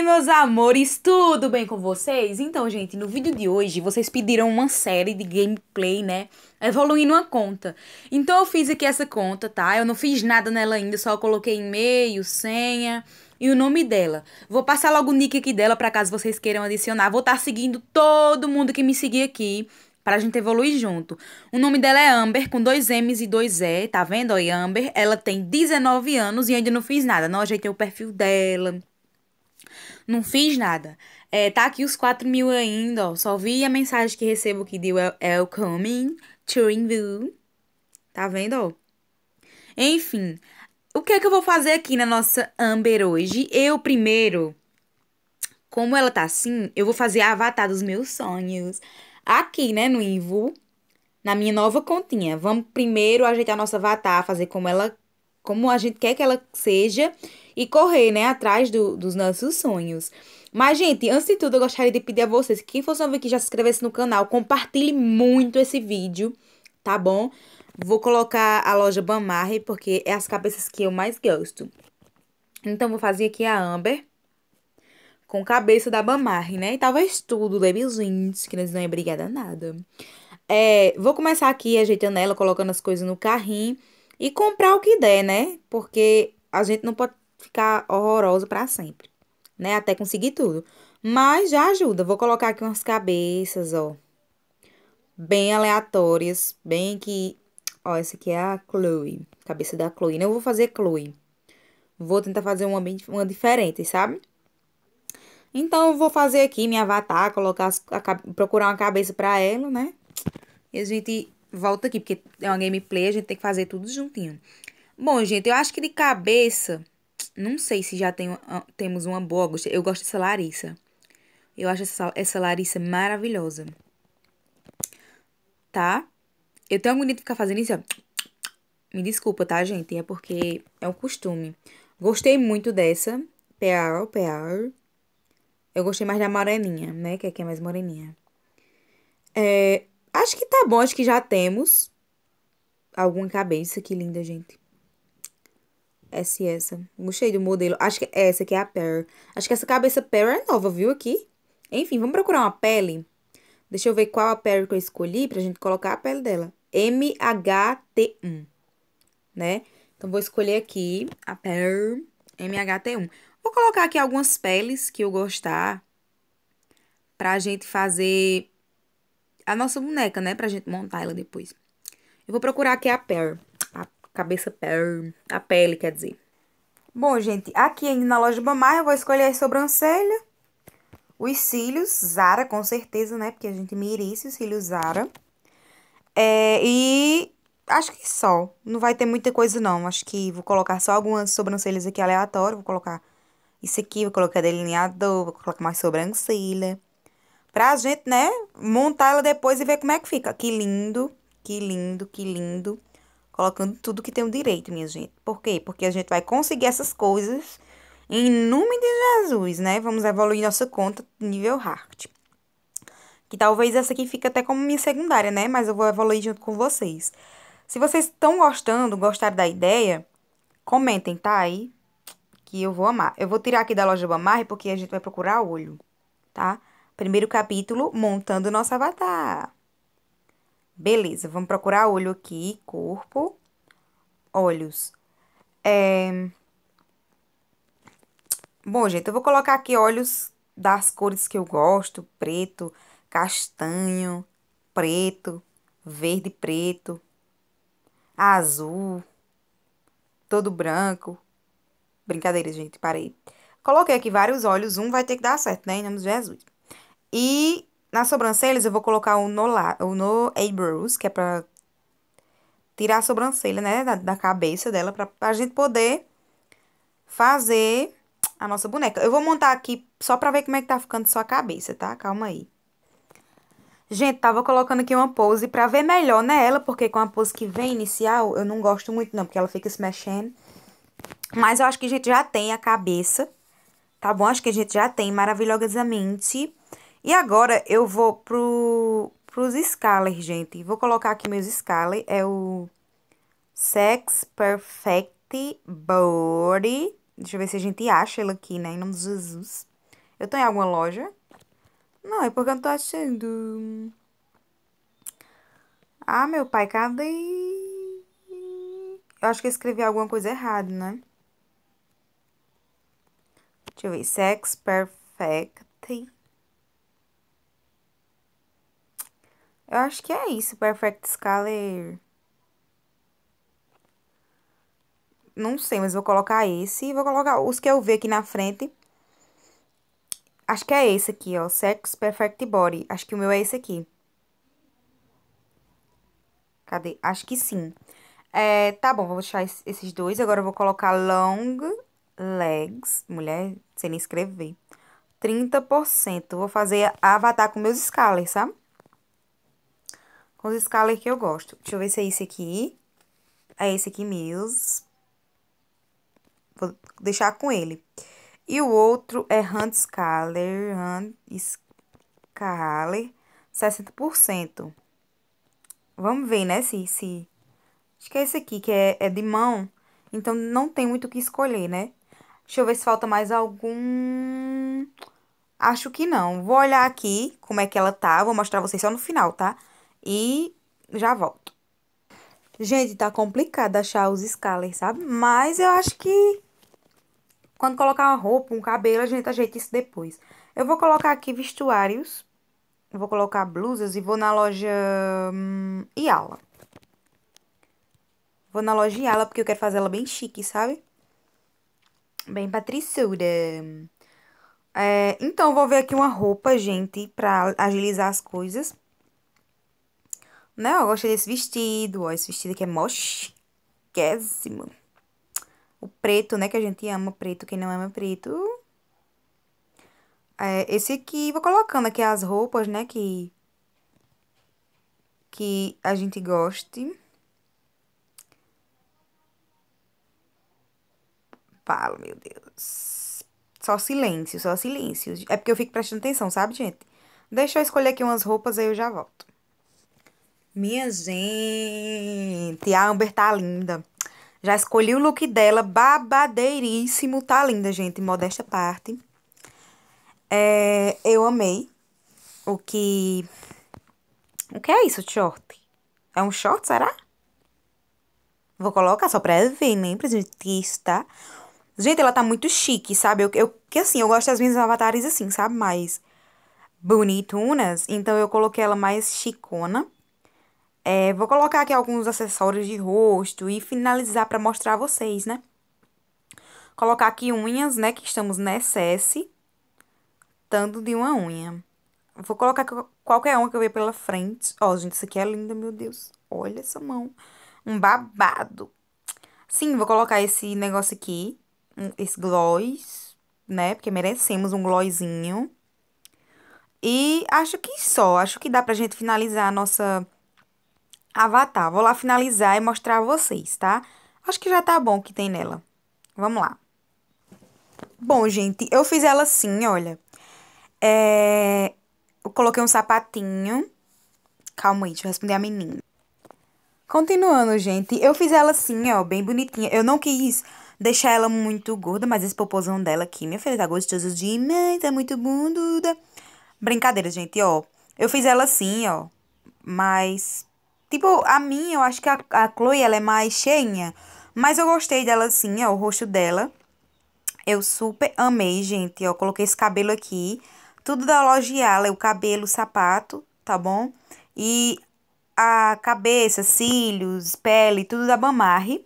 aí, meus amores, tudo bem com vocês? Então, gente, no vídeo de hoje vocês pediram uma série de gameplay, né? Evoluindo uma conta. Então eu fiz aqui essa conta, tá? Eu não fiz nada nela ainda, só coloquei e-mail, senha e o nome dela. Vou passar logo o nick aqui dela para caso vocês queiram adicionar. Vou estar tá seguindo todo mundo que me seguir aqui para a gente evoluir junto. O nome dela é Amber, com dois M's e dois E, tá vendo? Oi, Amber. Ela tem 19 anos e ainda não fiz nada. Não ajeitei o perfil dela, não fiz nada. É, tá aqui os 4 mil ainda, ó. Só vi a mensagem que recebo que deu é, é coming to Review. Tá vendo, ó? Enfim, o que é que eu vou fazer aqui na nossa Amber hoje? Eu primeiro, como ela tá assim, eu vou fazer a avatar dos meus sonhos. Aqui, né, no Invo, na minha nova continha. Vamos primeiro ajeitar a nossa avatar, fazer como ela, como a gente quer que ela seja e correr, né, atrás do, dos nossos sonhos. Mas, gente, antes de tudo, eu gostaria de pedir a vocês, quem for novo aqui já se inscrevesse no canal, compartilhe muito esse vídeo, tá bom? Vou colocar a loja Bamarre, porque é as cabeças que eu mais gosto. Então, vou fazer aqui a Amber com cabeça da Bamarre, né? E talvez tudo, né, que não é brigada a nada. É, vou começar aqui ajeitando ela, colocando as coisas no carrinho e comprar o que der, né? Porque a gente não pode ficar horroroso para sempre, né? Até conseguir tudo. Mas já ajuda. Vou colocar aqui umas cabeças, ó. Bem aleatórias, bem que... Ó, essa aqui é a Chloe. Cabeça da Chloe. Não vou fazer Chloe. Vou tentar fazer uma, bem, uma diferente, sabe? Então, eu vou fazer aqui minha avatar, colocar as, a, procurar uma cabeça pra ela, né? E a gente volta aqui, porque é uma gameplay, a gente tem que fazer tudo juntinho. Bom, gente, eu acho que de cabeça não sei se já ah, temos uma boa gosto. Eu gosto dessa Larissa. Eu acho essa, essa Larissa maravilhosa. Tá? Eu tenho bonito de ficar fazendo isso, ó. Me desculpa, tá, gente? É porque é um costume. Gostei muito dessa. PR, PR. Eu gostei mais da moreninha, né? Que aqui é, é mais moreninha. É, acho que tá bom, acho que já temos alguma cabeça. Que linda, gente. Essa é e essa. Gostei do modelo. Acho que essa aqui é a Pear. Acho que essa cabeça Pear é nova, viu, aqui? Enfim, vamos procurar uma pele. Deixa eu ver qual a pele que eu escolhi pra gente colocar a pele dela. MHT1, né? Então, vou escolher aqui a Pear MHT1. Vou colocar aqui algumas peles que eu gostar pra gente fazer a nossa boneca, né? Pra gente montar ela depois. Eu vou procurar aqui a Pear cabeça, a pele, quer dizer. Bom, gente, aqui ainda na loja Bamar eu vou escolher a sobrancelha, os cílios, Zara, com certeza, né? Porque a gente merece os cílios Zara. É, e acho que só. Não vai ter muita coisa, não. Acho que vou colocar só algumas sobrancelhas aqui aleatórias. Vou colocar isso aqui, vou colocar delineador, vou colocar mais sobrancelha. Pra gente, né, montar ela depois e ver como é que fica. Que lindo, que lindo, que lindo colocando tudo que tem o direito, minha gente. Por quê? Porque a gente vai conseguir essas coisas em nome de Jesus, né? Vamos evoluir nossa conta nível hard. Que talvez essa aqui fique até como minha secundária, né? Mas eu vou evoluir junto com vocês. Se vocês estão gostando, gostaram da ideia, comentem, tá aí? Que eu vou amar. Eu vou tirar aqui da loja Bamarre porque a gente vai procurar olho, tá? Primeiro capítulo, montando nosso avatar. Beleza, vamos procurar olho aqui, corpo, olhos. É... Bom, gente, eu vou colocar aqui olhos das cores que eu gosto, preto, castanho, preto, verde preto, azul, todo branco. Brincadeira, gente, parei. Coloquei aqui vários olhos, um vai ter que dar certo, né, em nome de Jesus. E nas sobrancelhas, eu vou colocar o No, a o no Eyebrows, que é pra tirar a sobrancelha, né, da, da cabeça dela, pra, pra gente poder fazer a nossa boneca. Eu vou montar aqui só pra ver como é que tá ficando sua cabeça, tá? Calma aí. Gente, tava colocando aqui uma pose pra ver melhor né né, porque com a pose que vem inicial, eu não gosto muito não, porque ela fica se mexendo. Mas eu acho que a gente já tem a cabeça, tá bom? Acho que a gente já tem maravilhosamente e agora eu vou pro, pros scalers, gente. Vou colocar aqui meus scalers. É o Sex Perfect Body. Deixa eu ver se a gente acha ele aqui, né? Em nome de Jesus. Eu tô em alguma loja? Não, é porque eu não tô achando. Ah, meu pai, cadê? Eu acho que eu escrevi alguma coisa errada, né? Deixa eu ver. Sex Perfect Eu acho que é isso, Perfect Scaler. Não sei, mas vou colocar esse e vou colocar os que eu ver aqui na frente. Acho que é esse aqui, ó, Sex Perfect Body. Acho que o meu é esse aqui. Cadê? Acho que sim. É, tá bom, vou deixar esses dois. Agora eu vou colocar long legs. Mulher, sem nem escrever. 30%. Vou fazer avatar com meus scalers, sabe? com os scalers que eu gosto. Deixa eu ver se é esse aqui. É esse aqui mesmo. Vou deixar com ele. E o outro é Hand Scaler, Hand Scaler, 60%. Vamos ver, né, se, se... Acho que é esse aqui, que é, é de mão. Então, não tem muito o que escolher, né? Deixa eu ver se falta mais algum... Acho que não. Vou olhar aqui como é que ela tá. Vou mostrar vocês só no final, tá? e já volto. Gente, tá complicado achar os scalers, sabe? Mas eu acho que quando colocar uma roupa, um cabelo, a gente ajeita isso depois. Eu vou colocar aqui vestuários, vou colocar blusas e vou na loja hum, Iala. Vou na loja Iala porque eu quero fazer ela bem chique, sabe? Bem patriciura. É, então, vou ver aqui uma roupa, gente, pra agilizar as coisas. Né? Eu gostei desse vestido, ó, esse vestido aqui é mochésimo. O preto, né, que a gente ama preto, quem não ama é preto. É, esse aqui, vou colocando aqui as roupas, né, que... Que a gente goste. Falo, meu Deus. Só silêncio, só silêncio. É porque eu fico prestando atenção, sabe, gente? Deixa eu escolher aqui umas roupas, aí eu já volto. Minha gente, a Amber tá linda. Já escolhi o look dela, babadeiríssimo, tá linda, gente, modesta parte. É, eu amei o que... O que é isso, short? É um short, será? Vou colocar só pra ver, né, pra gente testar. Tá? Gente, ela tá muito chique, sabe? Eu, eu, assim, eu gosto das minhas avatares assim, sabe? Mais bonitinhas Então, eu coloquei ela mais chicona. É, vou colocar aqui alguns acessórios de rosto e finalizar para mostrar a vocês, né? Colocar aqui unhas, né, que estamos nesse SS, tanto de uma unha. Vou colocar qualquer uma que eu ver pela frente. Ó, gente, isso aqui é linda, meu Deus. Olha essa mão. Um babado. Sim, vou colocar esse negócio aqui, esse gloss, né, porque merecemos um glossinho. E acho que só, acho que dá pra gente finalizar a nossa Avatar. Vou lá finalizar e mostrar a vocês, tá? Acho que já tá bom o que tem nela. Vamos lá. Bom, gente, eu fiz ela assim, olha. É... Eu coloquei um sapatinho. Calma aí, deixa eu responder a menina. Continuando, gente, eu fiz ela assim, ó, bem bonitinha. Eu não quis deixar ela muito gorda, mas esse popozão dela aqui, minha filha, tá gostoso demais, é muito bunduda. Brincadeira, gente, ó. Eu fiz ela assim, ó, mas Tipo, a minha, eu acho que a, a Chloe, ela é mais cheinha. Mas eu gostei dela assim, ó, o rosto dela. Eu super amei, gente, ó. Coloquei esse cabelo aqui. Tudo da Logiala, é o cabelo, o sapato, tá bom? E a cabeça, cílios, pele, tudo da Bamarre.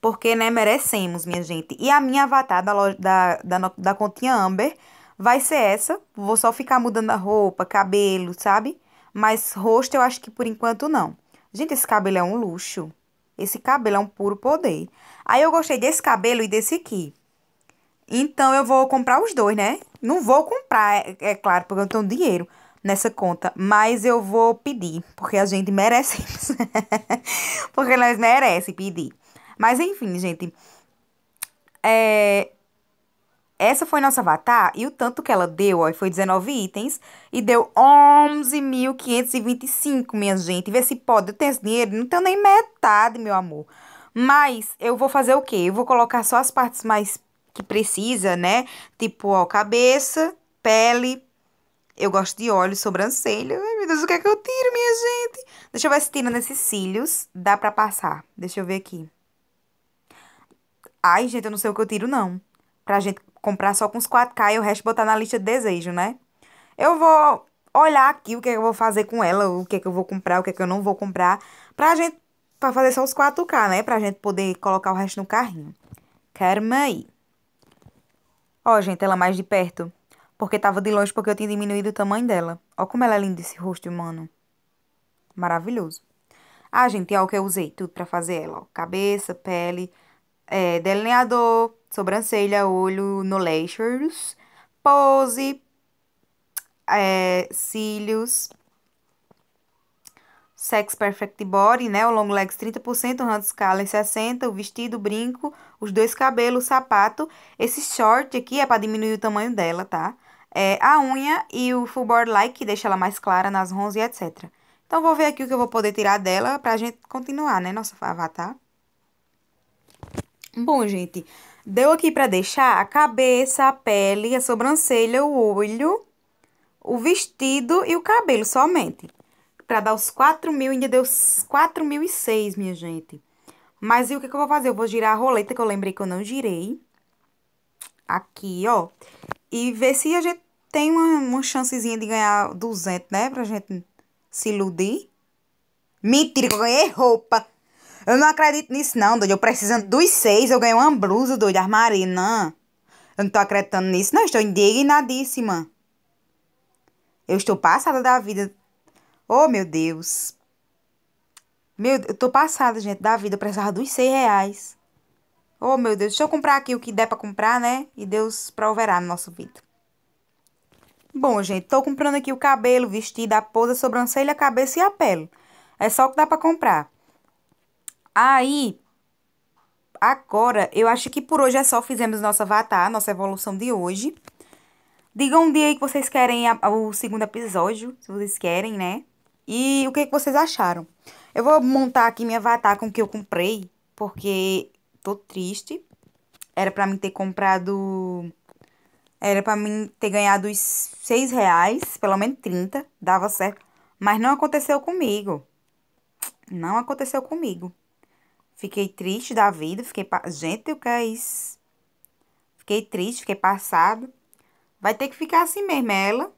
Porque, né, merecemos, minha gente. E a minha avatar da, da, da, da continha Amber vai ser essa. Vou só ficar mudando a roupa, cabelo, sabe? Mas rosto eu acho que por enquanto não. Gente, esse cabelo é um luxo. Esse cabelo é um puro poder. Aí eu gostei desse cabelo e desse aqui. Então eu vou comprar os dois, né? Não vou comprar, é, é claro, porque eu não tenho dinheiro nessa conta. Mas eu vou pedir, porque a gente merece isso. porque nós merece pedir. Mas enfim, gente. É, essa foi nossa avatar e o tanto que ela deu, ó, foi 19 itens e deu 11.525, minha gente. Vê se pode, eu tenho esse dinheiro, não tenho nem metade, meu amor. Mas eu vou fazer o quê? Eu vou colocar só as partes mais que precisa, né? Tipo, ó, cabeça, pele, eu gosto de olhos, sobrancelha. Ai, meu Deus, o que é que eu tiro, minha gente? Deixa eu ver se tira nesses cílios. Dá pra passar. Deixa eu ver aqui. Ai, gente, eu não sei o que eu tiro, não. Pra gente comprar só com os 4K e o resto botar na lista de desejo, né? Eu vou olhar aqui o que, é que eu vou fazer com ela, o que, é que eu vou comprar, o que, é que eu não vou comprar, pra gente, pra fazer só os 4K, né? Pra gente poder colocar o resto no carrinho. Carma aí. Ó, gente, ela mais de perto. Porque tava de longe porque eu tinha diminuído o tamanho dela. Ó como ela é linda esse rosto humano. Maravilhoso. Ah, gente, é o que eu usei tudo pra fazer ela, ó. Cabeça, pele, é, delineador, sobrancelha, olho no lashes, pose, é, cílios, Sex Perfect Body, né? O long legs 30%, o hand scala em 60%, o vestido, o brinco, os dois cabelos, o sapato. Esse short aqui é para diminuir o tamanho dela, tá? É, a unha e o full board light, que deixa ela mais clara nas rons e etc. Então, vou ver aqui o que eu vou poder tirar dela pra gente continuar, né? Nossa avatar. Bom, gente, Deu aqui para deixar a cabeça, a pele, a sobrancelha, o olho, o vestido e o cabelo somente. Para dar os 4 mil, ainda deu 4.006, minha gente. Mas e o que, que eu vou fazer? Eu vou girar a roleta, que eu lembrei que eu não girei. Aqui, ó. E ver se a gente tem uma, uma chancezinha de ganhar 200, né? Pra gente se iludir. Mentira, eu ganhei roupa. Eu não acredito nisso, não, doido. Eu precisando dos seis, eu ganho uma blusa, doido, armário, não. Eu não tô acreditando nisso, não. Estou indignadíssima. Eu estou passada da vida. Oh, meu Deus. Meu, eu tô passada, gente, da vida. Eu precisava dos seis reais. Oh, meu Deus. Deixa eu comprar aqui o que der pra comprar, né? E Deus proverá no nosso vídeo. Bom, gente, tô comprando aqui o cabelo, vestido, a pose, a sobrancelha, a cabeça e a pele. É só o que dá pra comprar. Aí, agora, eu acho que por hoje é só. Fizemos nosso avatar, nossa evolução de hoje. Digam um dia aí que vocês querem a, o segundo episódio, se vocês querem, né? E o que, é que vocês acharam. Eu vou montar aqui minha avatar com o que eu comprei, porque tô triste. Era pra mim ter comprado... Era pra mim ter ganhado os 6 reais, pelo menos 30, dava certo. Mas não aconteceu comigo. Não aconteceu comigo. Fiquei triste da vida, fiquei. Pa... Gente, o que é isso? Fiquei triste, fiquei passado. Vai ter que ficar assim mesmo, é ela.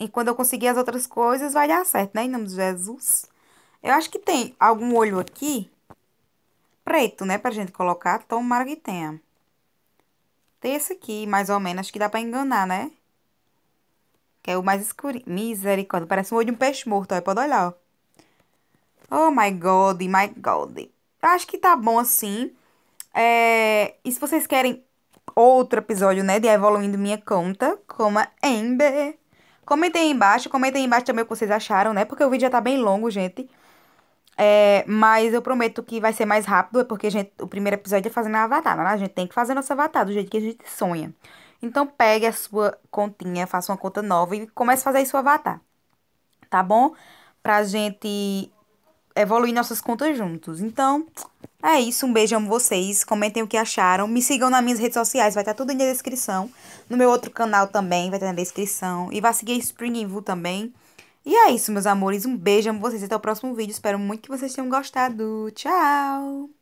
E quando eu conseguir as outras coisas, vai dar certo, né? Em nome de Jesus. Eu acho que tem algum olho aqui. Preto, né? Pra gente colocar. Tomara que tenha. Tem esse aqui, mais ou menos. Acho que dá pra enganar, né? Que é o mais escuro. Misericórdia. Parece um olho de um peixe morto. Aí pode olhar, ó. Oh my God, my God. Eu acho que tá bom assim. É... E se vocês querem outro episódio, né, de Evoluindo Minha Conta, coma Ember. Comentem aí embaixo, comentem aí embaixo também o que vocês acharam, né, porque o vídeo já tá bem longo, gente. É, mas eu prometo que vai ser mais rápido, é porque gente, o primeiro episódio é fazendo a avatar, né? A gente tem que fazer nossa avatar do jeito que a gente sonha. Então pegue a sua continha, faça uma conta nova e comece a fazer aí sua avatar. Tá bom? Pra gente evoluir nossas contas juntos. Então, é isso. Um beijo, amo vocês. Comentem o que acharam. Me sigam nas minhas redes sociais, vai estar tá tudo aí na descrição. No meu outro canal também, vai estar tá na descrição. E vai seguir Spring View também. E é isso, meus amores. Um beijo, amo vocês. Até o próximo vídeo. Espero muito que vocês tenham gostado. Tchau!